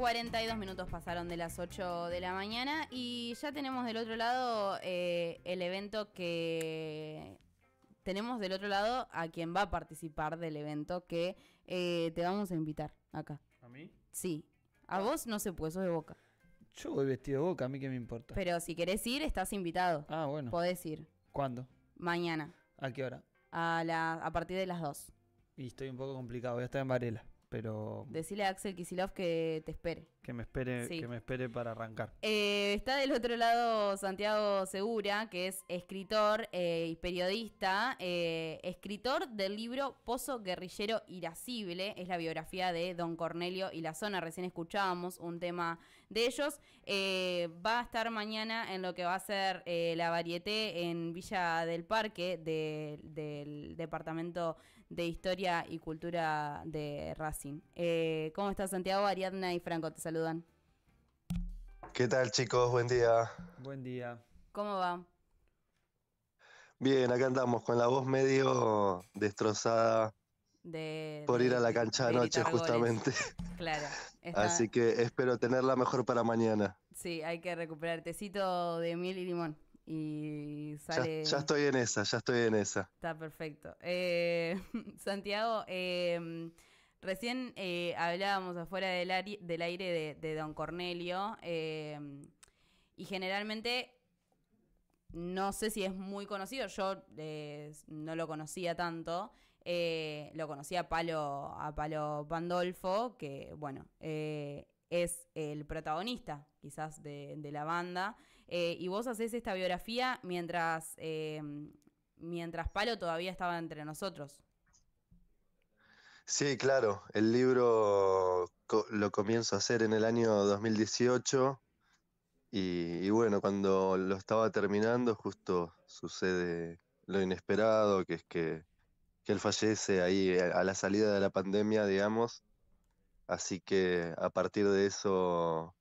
42 minutos pasaron de las 8 de la mañana y ya tenemos del otro lado eh, el evento que... Tenemos del otro lado a quien va a participar del evento que eh, te vamos a invitar acá. ¿A mí? Sí. A vos no se puede, sos de boca. Yo voy vestido de boca, a mí que me importa. Pero si querés ir, estás invitado. Ah, bueno. Podés ir. ¿Cuándo? Mañana. ¿A qué hora? A, la, a partir de las 2. Y estoy un poco complicado, voy a estar en Varela pero... Decirle a Axel Kisilov que te espere. Que me espere, que me espere para arrancar. Eh, está del otro lado Santiago Segura, que es escritor eh, y periodista, eh, escritor del libro Pozo Guerrillero Irascible, es la biografía de Don Cornelio y la zona, recién escuchábamos un tema de ellos. va a estar mañana en lo que va a ser la varieté en Villa del Parque del departamento de Historia y Cultura de Racing. Eh, ¿Cómo estás, Santiago? Ariadna y Franco te saludan. ¿Qué tal, chicos? Buen día. Buen día. ¿Cómo va? Bien, acá andamos con la voz medio destrozada por ir a la cancha anoche, justamente. Claro. Así que espero tenerla mejor para mañana. Sí, hay que recuperar tecito de miel y limón. Y sale. Ya, estoy en esa, ya estoy en esa. Está perfecto. Eh, Santiago, em, recién eh, hablábamos afuera del, aire, del aire de, Don Cornelio. Em, y generalmente. No sé si es muy conocido, yo eh, no lo conocía tanto. lo conocía a Palo, a Palo Pandolfo, que bueno, es el protagonista quizás de la banda. Eh, y vos haces esta biografía mientras, eh, mientras Palo todavía estaba entre nosotros. Sí, claro. El libro lo comienzo a hacer en el año 2018 y, bueno, cuando lo estaba terminando justo sucede lo inesperado, que es que, él fallece ahí eh, a la salida de la pandemia, digamos. Así que a partir de eso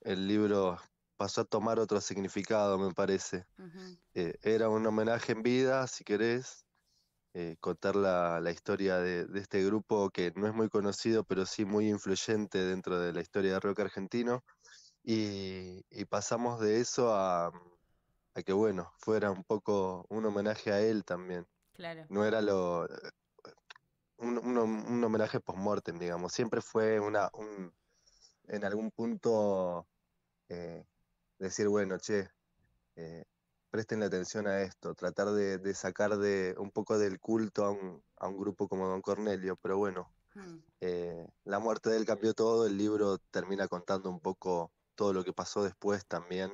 el libro pasó a tomar otro significado, me parece. Eh, era un homenaje en vida, si querés, eh, contar la, historia de, este grupo que no es muy conocido, pero sí muy influyente dentro de la historia de rock argentino. Y, pasamos de eso a, que, bueno, fuera un poco un homenaje a él también. Claro. No era lo. Un, homenaje post-mortem, digamos. Siempre fue una, un, en algún punto eh, decir, bueno, che, eh, presten la atención a esto, tratar de, sacar de un poco del culto a un, grupo como Don Cornelio, pero bueno, mm. eh, la muerte de él cambió todo, el libro termina contando un poco todo lo que pasó después también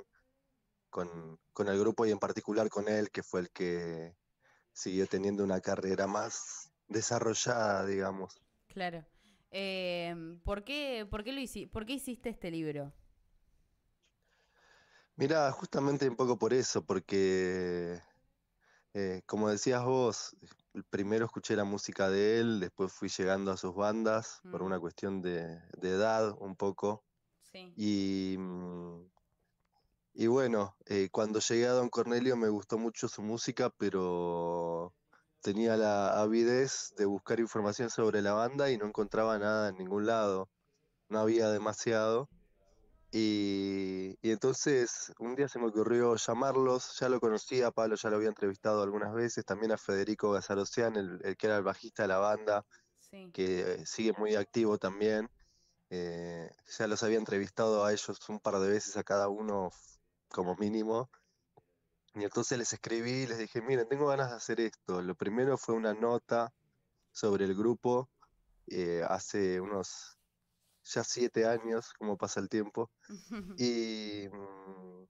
con, el grupo y en particular con él, que fue el que siguió teniendo una carrera más desarrollada, digamos. Claro. Em, ¿por, qué, por, qué lo hiciste ¿Por qué hiciste este libro? Mira justamente un poco por eso, porque eh, como decías vos, primero escuché la música de él, después fui llegando a sus bandas por una mm. cuestión de, edad un poco. Mm, y, bueno, eh, cuando llegué a Don Cornelio me gustó mucho su música, pero tenía la avidez de buscar información sobre la banda y no encontraba nada en ningún lado. No había demasiado. Y, entonces un día se me ocurrió llamarlos, ya lo conocí a Pablo ya lo había entrevistado algunas veces, también a Federico Gazarocian, el, que era el bajista de la banda, que eh, sigue muy activo también. Eh, ya los había entrevistado a ellos un par de veces a cada uno como mínimo. Y entonces les escribí y les dije, miren, tengo ganas de hacer esto. Lo primero fue una nota sobre el grupo eh, hace unos ya siete años, como pasa el tiempo. Y mm,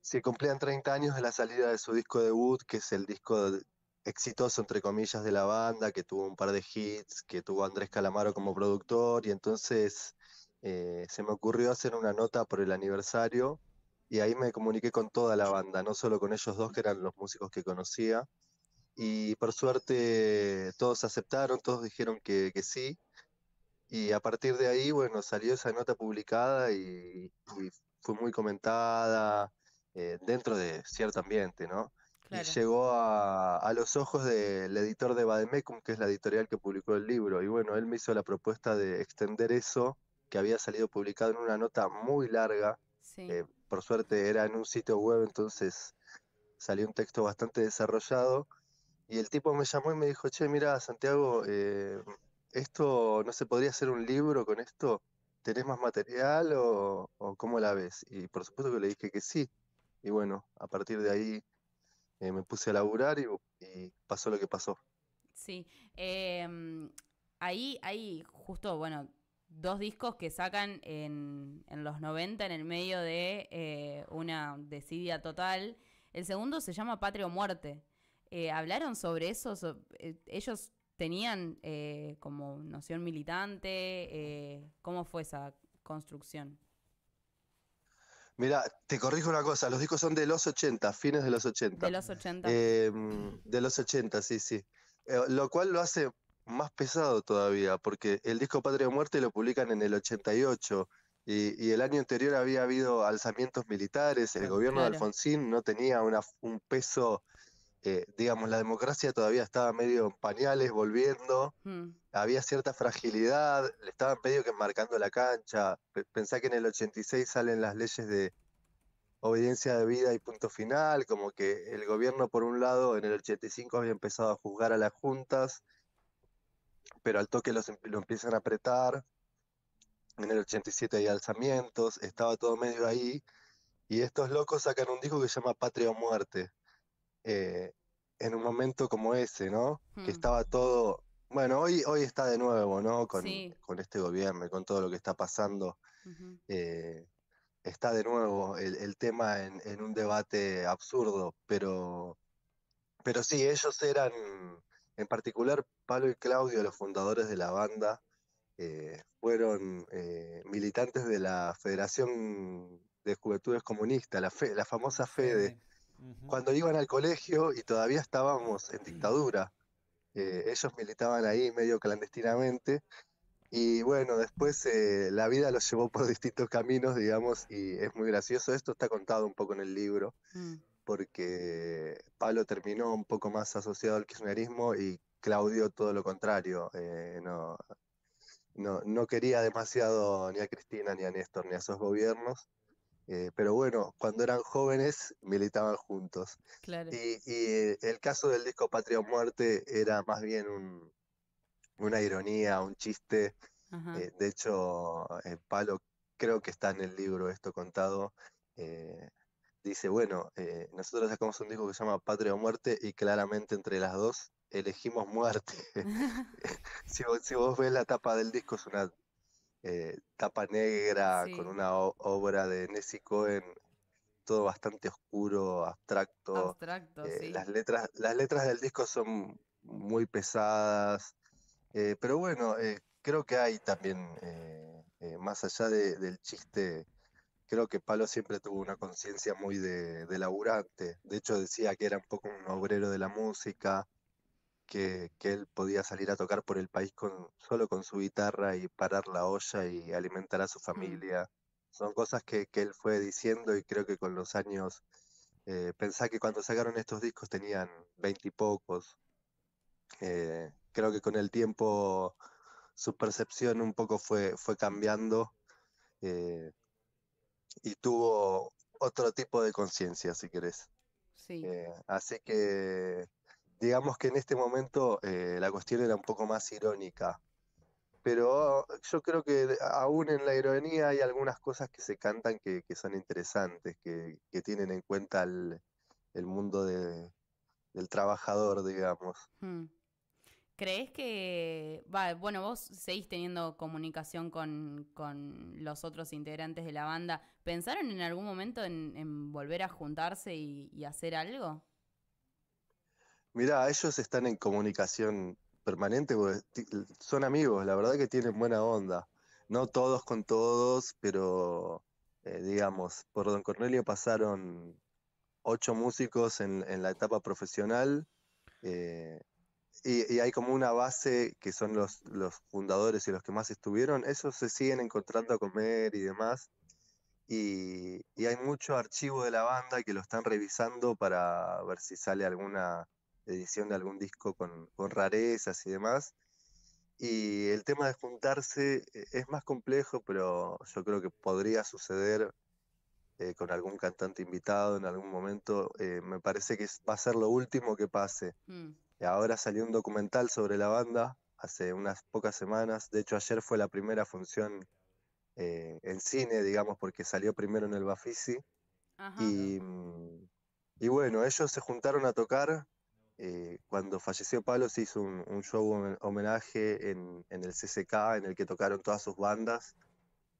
se cumplían 30 años de la salida de su disco debut, que es el disco exitoso, entre comillas, de la banda, que tuvo un par de hits, que tuvo Andrés Calamaro como productor, y entonces eh, se me ocurrió hacer una nota por el aniversario, y ahí me comuniqué con toda la banda, no solo con ellos dos, que eran los músicos que conocía, y por suerte todos aceptaron, todos dijeron que sí, y a partir de ahí, bueno, salió esa nota publicada y, fue muy comentada eh, dentro de cierto ambiente, ¿no? Y llegó a, los ojos del editor de Bademecum, que es la editorial que publicó el libro. Y bueno, él me hizo la propuesta de extender eso, que había salido publicado en una nota muy larga. Eh, por suerte era en un sitio web, entonces salió un texto bastante desarrollado. Y el tipo me llamó y me dijo, che, mira, Santiago, eh, esto no se podría hacer un libro con esto, ¿tenés más material o, cómo la ves? Y por supuesto que le dije que sí. Y bueno, a partir de ahí eh, me puse a laburar y, pasó lo que pasó. Sí, em, ahí, ahí justo, bueno, dos discos que sacan en, los 90 en el medio de eh, una desidia total. El segundo se llama Patria Muerte. Eh, ¿Hablaron sobre eso? ¿Ellos ¿Tenían eh, como noción militante? Eh, ¿Cómo fue esa construcción? Mira, te corrijo una cosa, los discos son de los 80, fines de los 80. De los 80. Eh, mm, de los 80, sí, sí. lo cual lo hace más pesado todavía, porque el disco Patria o Muerte lo publican en el 88 y, el año anterior había habido alzamientos militares, el ah, gobierno de Alfonsín no tenía un peso eh, digamos, la democracia todavía estaba medio en pañales, volviendo, mm. había cierta fragilidad, le estaban medio que marcando la cancha. Pensá que en el 86 salen las leyes de obediencia de vida y punto final, como que el gobierno por un lado en el 85 había empezado a juzgar a las juntas, pero al toque em-, lo empiezan a apretar, en el 87 hay alzamientos, estaba todo medio ahí, y estos locos sacan un disco que se llama Patria o Muerte, eh, en un momento como ese, ¿no? Que mm. estaba todo, bueno, hoy, hoy está de nuevo, ¿no? Con, este gobierno y con todo lo que está pasando. Eh, está de nuevo el, tema en, un debate absurdo, pero, pero sí, ellos eran, en particular Pablo y Claudio, los fundadores de la banda, eh, fueron militantes de la Federación de Juventudes Comunistas, la, la famosa FEDE cuando iban al colegio y todavía estábamos en dictadura. Eh, ellos militaban ahí medio clandestinamente y bueno, después eh, la vida los llevó por distintos caminos, digamos, y es muy gracioso. Esto está contado un poco en el libro, mm. porque Pablo terminó un poco más asociado al kirchnerismo y Claudio todo lo contrario. Eh, no, no, quería demasiado ni a Cristina, ni a Néstor, ni a esos gobiernos. Eh, pero bueno, cuando eran jóvenes militaban juntos. Y, el caso del disco Patria o Muerte era más bien una ironía, un chiste. Eh, de hecho, eh, Palo, creo que está en el libro esto contado, dice, bueno, nosotros sacamos un disco que se llama Patria o Muerte y claramente entre las dos elegimos muerte. si, si vos ves la tapa del disco es una eh, tapa negra, con una obra de Nessie Cohen, todo bastante oscuro, abstracto. Eh, las, letras, las letras del disco son muy pesadas, eh, pero bueno, creo que hay también, más allá del chiste, creo que Palo siempre tuvo una conciencia muy de, laburante. De hecho, decía que era un poco un obrero de la música que, que, él podía salir a tocar por el país con, solo con su guitarra y parar la olla y alimentar a su mm. familia. Son cosas que, que él fue diciendo y creo que con los años, eh, que cuando sacaron estos discos tenían veintipocos. pocos eh, creo que con el tiempo su percepción un poco fue, fue cambiando eh, y tuvo otro tipo de conciencia, si querés. Sí. Eh, así que digamos que en este momento eh, la cuestión era un poco más irónica. Pero yo creo que aún en la ironía hay algunas cosas que se cantan que, son interesantes, que, tienen en cuenta el, mundo del trabajador, digamos. Hmm. ¿Crees que, bueno, vos seguís teniendo comunicación con, los otros integrantes de la banda? ¿Pensaron en algún momento en, volver a juntarse y hacer algo? Mirá, ellos están en comunicación permanente, pues, son amigos, la verdad que tienen buena onda. No todos con todos, pero eh, digamos, por Don Cornelio pasaron ocho músicos en, la etapa profesional eh, y, hay como una base que son los, fundadores y los que más estuvieron, esos se siguen encontrando a comer y demás. Y, y hay mucho archivo de la banda que lo están revisando para ver si sale alguna edición de algún disco con, rarezas y demás. Y el tema de juntarse eh, es más complejo, pero yo creo que podría suceder eh, con algún cantante invitado en algún momento. Eh, me parece que va a ser lo último que pase. Mm. Ahora salió un documental sobre la banda hace unas pocas semanas. De hecho, ayer fue la primera función en cine, digamos, porque salió primero en el Bafisi. Y, mm, y bueno, ellos se juntaron a tocar eh, cuando falleció Pablo se hizo un, un show homenaje en, el CCK, en el que tocaron todas sus bandas,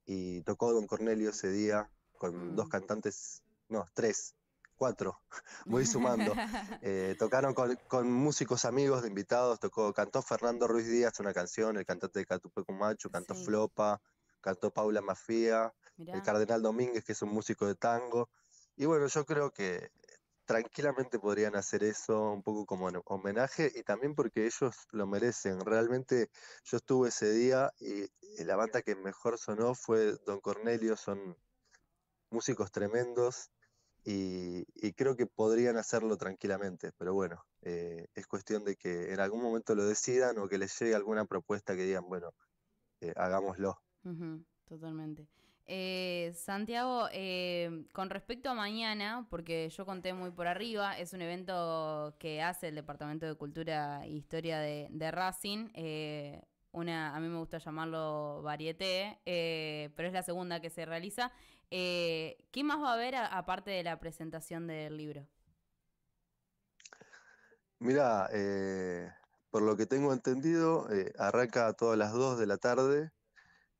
y tocó Don Cornelio ese día con dos mm. cantantes, no, tres, cuatro, voy sumando. Eh, tocaron con, músicos amigos de invitados, tocó, cantó Fernando Ruiz Díaz una canción, el cantante de Catupecumacho, cantó Flopa, cantó Paula Mafía, el Cardenal Domínguez, que es un músico de tango. Y bueno, yo creo que tranquilamente podrían hacer eso un poco como homenaje y también porque ellos lo merecen. Realmente yo estuve ese día y, la banda que mejor sonó fue Don Cornelio, son músicos tremendos y, creo que podrían hacerlo tranquilamente, pero bueno, eh, es cuestión de que en algún momento lo decidan o que les llegue alguna propuesta que digan, bueno, eh, hagámoslo. totalmente. Eh, Santiago, eh, con respecto a mañana, porque yo conté muy por arriba, es un evento que hace el Departamento de Cultura e Historia de, Racing. Eh, una, a mí me gusta llamarlo varieté, pero es la segunda que se realiza. ¿Qué más va a haber aparte de la presentación del libro? Mira, por lo que tengo entendido, arranca a todas las 2 de la tarde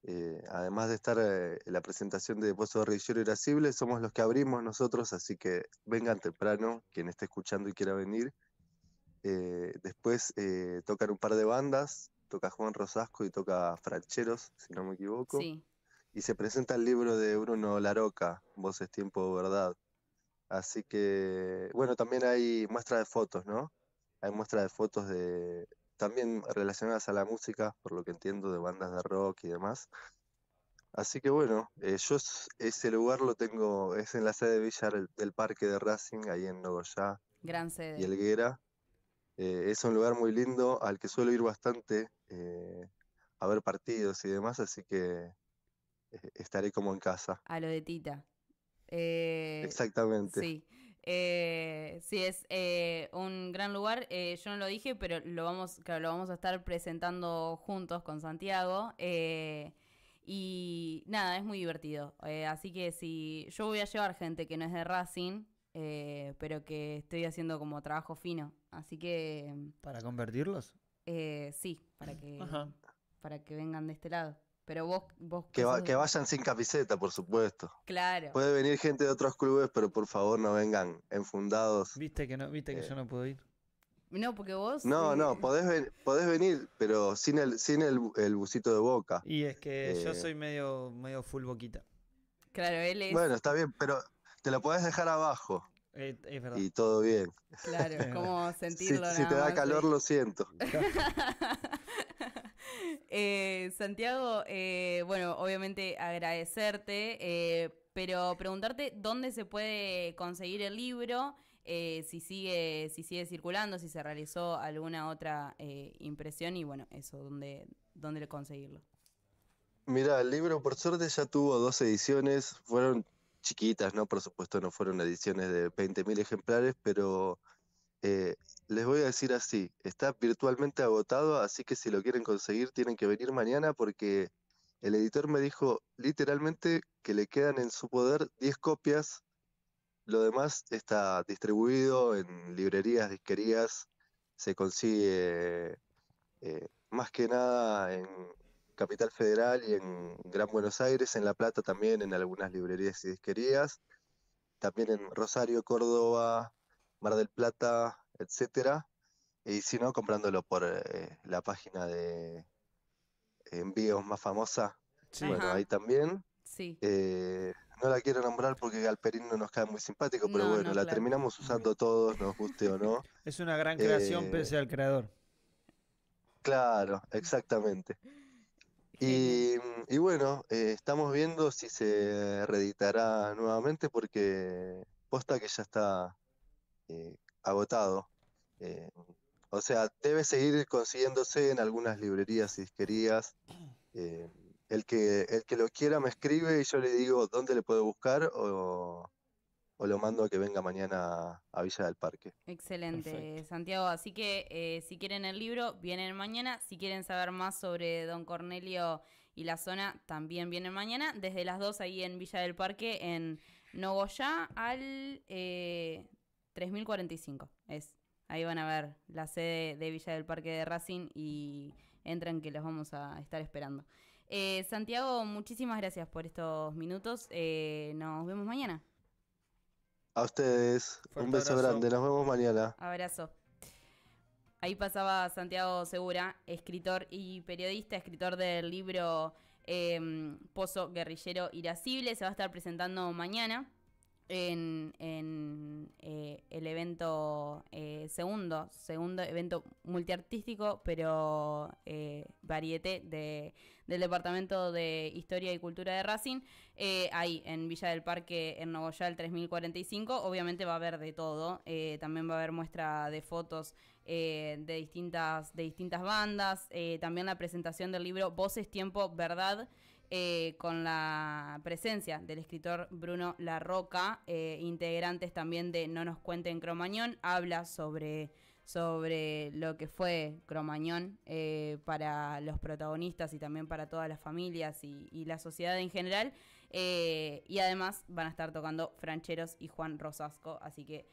eh, además de estar eh, en la presentación de de y Irascible, somos los que abrimos nosotros, así que vengan temprano, quien esté escuchando y quiera venir. Eh, después tocan un par de bandas, toca Juan Rosasco y toca Francheros, si no me equivoco. Y se presenta el libro de Bruno Laroca, Voces, Tiempo, Verdad. Así que, bueno, también hay muestra de fotos, ¿no? Hay muestra de fotos de, también relacionadas a la música, por lo que entiendo, de bandas de rock y demás. Así que bueno, eh, yo ese lugar lo tengo, es en la sede Villar del Parque de Racing, ahí en Nogoyá. Gran sede. Y Elguera. Eh, es un lugar muy lindo al que suelo ir bastante eh, a ver partidos y demás, así que estaré como en casa. A lo de Tita. Exactamente. Sí. Eh, sí, es eh, un gran lugar. Eh, yo no lo dije, pero lo vamos, lo vamos a estar presentando juntos con Santiago. Eh, y nada, es muy divertido. así que si yo voy a llevar gente que no es de Racing, pero que estoy haciendo como trabajo fino. Así que... ¿Para convertirlos? sí, para para que vengan de este lado. Pero vos... vos que, vayan sin camiseta, por supuesto. Claro. Puede venir gente de otros clubes, pero por favor no vengan enfundados. Viste que, no, viste que eh. yo no puedo ir. No, porque vos. No, eh, no, podés, venir, pero sin el, sin el, el busito de boca. Y es que yo eh. soy medio, medio full boquita. Claro, él es. Bueno, está bien, pero te lo podés dejar abajo. es verdad. Y todo bien. Claro, es como sentirlo. si, si te da calor, lo siento. Eh, Santiago, eh, bueno, obviamente agradecerte, eh, pero preguntarte dónde se puede conseguir el libro, si sigue, si sigue circulando, si se realizó alguna otra impresión y bueno, eso, dónde, dónde conseguirlo. Mira, el libro por suerte ya tuvo dos ediciones, fueron chiquitas, ¿no? Por supuesto no fueron ediciones de 20.000 ejemplares, pero eh, les voy a decir así, está virtualmente agotado, así que si lo quieren conseguir tienen que venir mañana porque el editor me dijo literalmente que le quedan en su poder 10 copias, lo demás está distribuido en librerías, disquerías, se consigue eh, más que nada en Capital Federal y en Gran Buenos Aires, en La Plata también, en algunas librerías y disquerías, también en Rosario, Córdoba, Mar del Plata, etcétera. Y si no, comprándolo por eh, la página de envíos más famosa. Bueno, ahí también. Sí. Eh, no la quiero nombrar porque Galperín no nos cae muy simpático, pero bueno, la terminamos usando todos, nos guste o no. Es una gran creación eh, pese al creador. Claro, exactamente. Y, bueno, estamos viendo si se reeditará nuevamente porque posta que ya está eh, agotado. Eh, o sea, debe seguir consiguiéndose en algunas librerías y disquerías. Eh, el, que, el que lo quiera me escribe y yo le digo dónde le puedo buscar o, lo mando a que venga mañana a Villa del Parque. Excelente, Santiago. Así que si quieren el libro, vienen mañana. Si quieren saber más sobre Don Cornelio y la zona, también vienen mañana. Desde las 2 ahí en Villa del Parque, en Nogoyá, al... 3045 es. Ahí van a ver la sede de Villa del Parque de Racing y entran que los vamos a estar esperando. Eh, Santiago, muchísimas gracias por estos minutos. Eh, nos vemos mañana. A ustedes. Un beso grande. Nos vemos mañana. Abrazo. Ahí pasaba Santiago Segura, escritor y periodista, escritor del libro eh, Pozo Guerrillero Irascible. Se va a estar presentando mañana en, eh, el evento eh, segundo, segundo evento multiartístico, pero eh, de, del Departamento de Historia y Cultura de Racing, eh, ahí en Villa del Parque, en Nogoyal 3045. Obviamente va a haber de todo, también va a haber muestra de fotos de, distintas, de distintas bandas, también la presentación del libro Voces, Tiempo, Verdad. Eh, con la presencia del escritor Bruno La Roca, eh, integrantes también de No nos cuenten Cromañón, habla sobre, sobre lo que fue Cromañón eh, para los protagonistas y también para todas las familias y, y la sociedad en general. y además van a estar tocando Francheros y Juan Rosasco, así que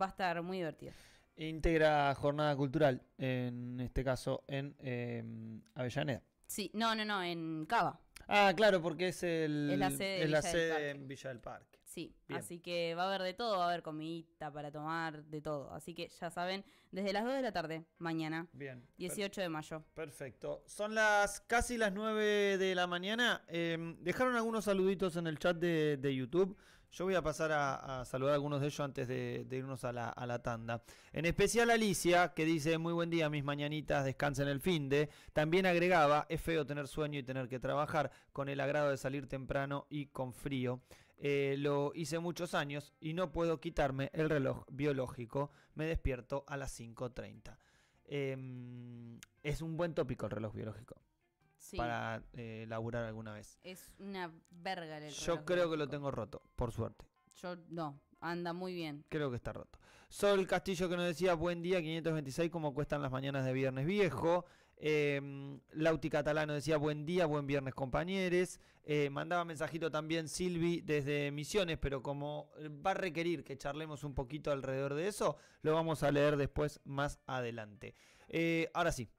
va a estar muy divertido. Integra jornada cultural, en este caso en Avellaneda. Sí, no, no, no, en Cava. Ah, claro, porque es el, es la sede en Villa del Parque. Sí, así que va a haber de todo, va a haber comidita para tomar, de todo. Así que ya saben, desde las 2 de la tarde, mañana, Bien. 18 de mayo. Perfecto. Son las casi las 9 de la mañana. Em, dejaron algunos saluditos en el chat de, YouTube. Yo voy a pasar a, saludar a algunos de ellos antes de, irnos a la, a la, tanda. En especial Alicia, que dice, muy buen día, mis mañanitas, descansen el fin de. También agregaba, es feo tener sueño y tener que trabajar, con el agrado de salir temprano y con frío. Eh, lo hice muchos años y no puedo quitarme el reloj biológico. Me despierto a las 5.30. Em, es un buen tópico el reloj biológico. Para eh, laburar alguna vez. Es una verga el reloj. Yo creo que lo tengo roto, por suerte. Yo no, anda muy bien. Creo que está roto. Sol Castillo que nos decía, buen día, 526, ¿cómo cuestan las mañanas de viernes viejo? Em, Lauti Catalano decía buen día, buen viernes compañeros. Eh, mandaba mensajito también Silvi desde Misiones, pero como eh, va a requerir que charlemos un poquito alrededor de eso, lo vamos a leer después más adelante. Eh, ahora sí,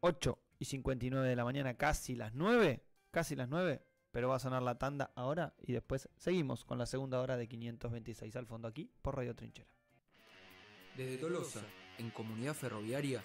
8 y 59 de la mañana, casi las 9, casi las 9, pero va a sonar la tanda ahora y después seguimos con la segunda hora de 526 al fondo aquí por Radio Trinchera. Desde Tolosa, en Comunidad Ferroviaria,